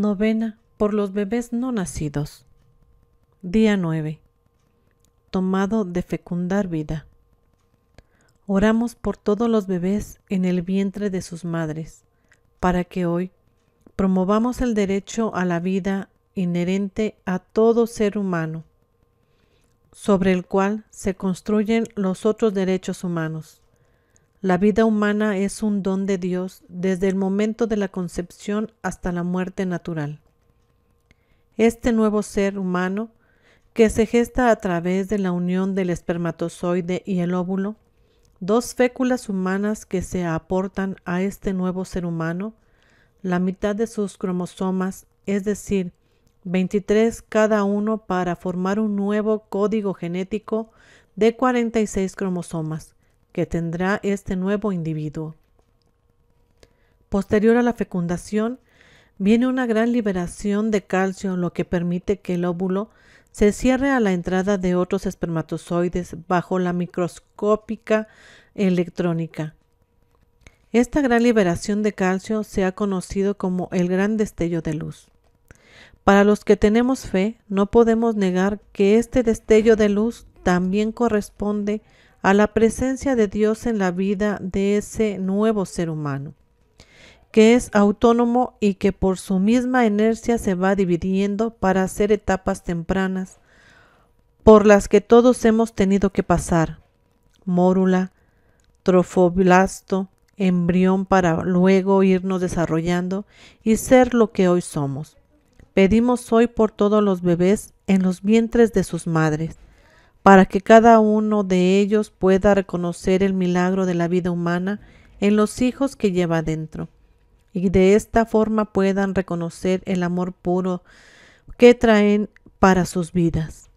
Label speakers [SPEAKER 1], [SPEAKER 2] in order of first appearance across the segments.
[SPEAKER 1] Novena por los bebés no nacidos. Día 9. Tomado de fecundar vida. Oramos por todos los bebés en el vientre de sus madres, para que hoy promovamos el derecho a la vida inherente a todo ser humano, sobre el cual se construyen los otros derechos humanos. La vida humana es un don de Dios desde el momento de la concepción hasta la muerte natural. Este nuevo ser humano, que se gesta a través de la unión del espermatozoide y el óvulo, dos féculas humanas que se aportan a este nuevo ser humano, la mitad de sus cromosomas, es decir, 23 cada uno para formar un nuevo código genético de 46 cromosomas que tendrá este nuevo individuo. Posterior a la fecundación, viene una gran liberación de calcio, lo que permite que el óvulo se cierre a la entrada de otros espermatozoides bajo la microscópica electrónica. Esta gran liberación de calcio se ha conocido como el gran destello de luz. Para los que tenemos fe, no podemos negar que este destello de luz también corresponde a la presencia de Dios en la vida de ese nuevo ser humano, que es autónomo y que por su misma inercia se va dividiendo para hacer etapas tempranas por las que todos hemos tenido que pasar. Mórula, trofoblasto, embrión para luego irnos desarrollando y ser lo que hoy somos. Pedimos hoy por todos los bebés en los vientres de sus madres para que cada uno de ellos pueda reconocer el milagro de la vida humana en los hijos que lleva dentro, y de esta forma puedan reconocer el amor puro que traen para sus vidas.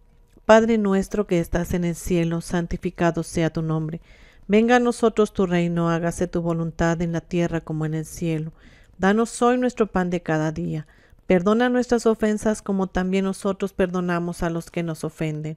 [SPEAKER 1] Padre nuestro que estás en el cielo, santificado sea tu nombre. Venga a nosotros tu reino, hágase tu voluntad en la tierra como en el cielo. Danos hoy nuestro pan de cada día. Perdona nuestras ofensas como también nosotros perdonamos a los que nos ofenden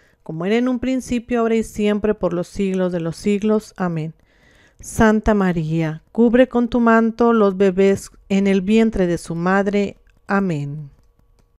[SPEAKER 1] como era en un principio, ahora y siempre, por los siglos de los siglos. Amén. Santa María, cubre con tu manto los bebés en el vientre de su madre. Amén.